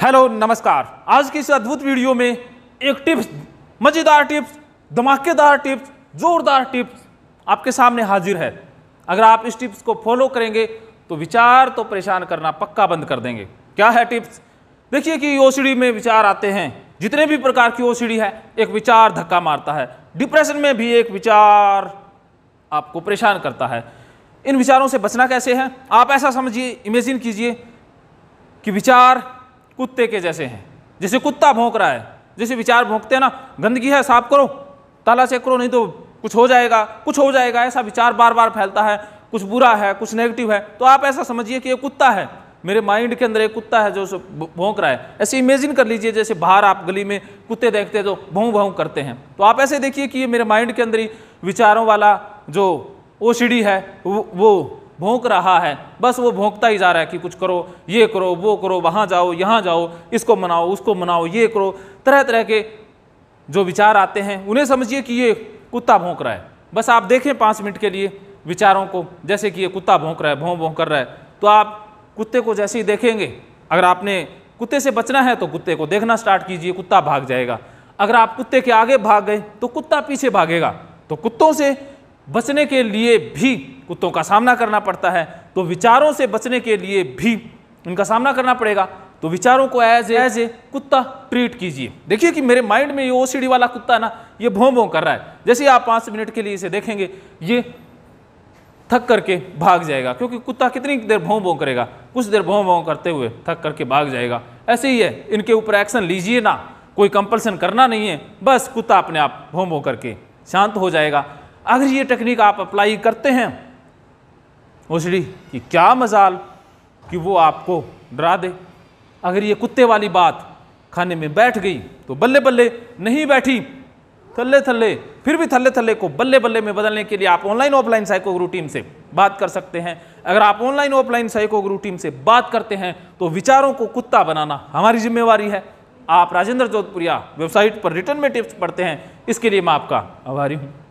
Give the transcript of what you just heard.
hello नमस्कार आज की इस अद्भुत वीडियो में एक टिप्स मज़ेदार टिप्स धमाकेदार टिप्स ज़ोरदार टिप्स आपके सामने हाजिर है अगर आप इस टिप्स को फॉलो करेंगे तो विचार तो परेशान करना पक्का बंद कर देंगे क्या है टिप्स देखिए कि ओसीडी में विचार आते हैं जितने भी प्रकार की ओसीडी है एक विचार धक्का मारता है डिप्रेशन में भी एक विचार आपको परेशान करता है इन विचारों से बचना कैसे है आप ऐसा समझिए इमेजिन कीजिए कि विचार कुत्ते के जैसे हैं जैसे कुत्ता भोंक रहा है जैसे विचार भोंकते हैं ना गंदगी है साफ करो ताला चेक करो नहीं तो कुछ हो जाएगा कुछ हो जाएगा ऐसा विचार बार बार फैलता है कुछ बुरा है कुछ नेगेटिव है तो आप ऐसा समझिए कि ये कुत्ता है मेरे माइंड के अंदर एक कुत्ता है जो भोंक रहा है ऐसे इमेजिन कर लीजिए जैसे बाहर आप गली में कुत्ते देखते हैं तो भों भों करते हैं तो आप ऐसे देखिए कि ये मेरे माइंड के अंदर ही विचारों वाला जो ओ है वो, वो भोंक रहा है बस वो भोंकता ही जा रहा है कि कुछ करो ये करो वो करो वहाँ जाओ यहाँ जाओ इसको मनाओ उसको मनाओ ये करो तरह तरह के जो विचार आते हैं उन्हें समझिए कि ये कुत्ता भोंक रहा है बस आप देखें पाँच मिनट के लिए विचारों को जैसे कि ये कुत्ता भोंक रहा है भों भों कर रहा है तो आप कुत्ते को जैसे ही देखेंगे अगर आपने कुत्ते से बचना है तो कुत्ते को देखना स्टार्ट कीजिए कुत्ता भाग जाएगा अगर आप कुत्ते के आगे भाग गए तो कुत्ता पीछे भागेगा तो कुत्तों से बचने के लिए भी कुत्तों का सामना करना पड़ता है तो विचारों से बचने के लिए भी इनका सामना करना पड़ेगा तो विचारों को एज एज ए कुत्ता ट्रीट कीजिए देखिए कि मेरे माइंड में ये ओ वाला कुत्ता ना ये भों भों कर रहा है जैसे आप पाँच मिनट के लिए इसे देखेंगे ये थक करके भाग जाएगा क्योंकि कुत्ता कितनी देर भों भों करेगा कुछ देर भों भों करते हुए थक करके भाग जाएगा ऐसे ही है इनके ऊपर एक्शन लीजिए ना कोई कंपल्सन करना नहीं है बस कुत्ता अपने आप भों भों करके शांत हो जाएगा अगर ये टेक्निक आप अप्लाई करते हैं मुशरी कि क्या मजाल कि वो आपको डरा दे अगर ये कुत्ते वाली बात खाने में बैठ गई तो बल्ले बल्ले नहीं बैठी थल्ले थल्ले फिर भी थल्ले थल्ले को बल्ले बल्ले में बदलने के लिए आप online offline psycho guru team से बात कर सकते हैं अगर आप online offline psycho guru team से बात करते हैं तो विचारों को कुत्ता बनाना हमारी जिम्मेवारी है आप राजेंद्र जोधपुरिया वेबसाइट पर रिटर्न में टिप्स पढ़ते हैं इसके लिए मैं आपका आभारी हूँ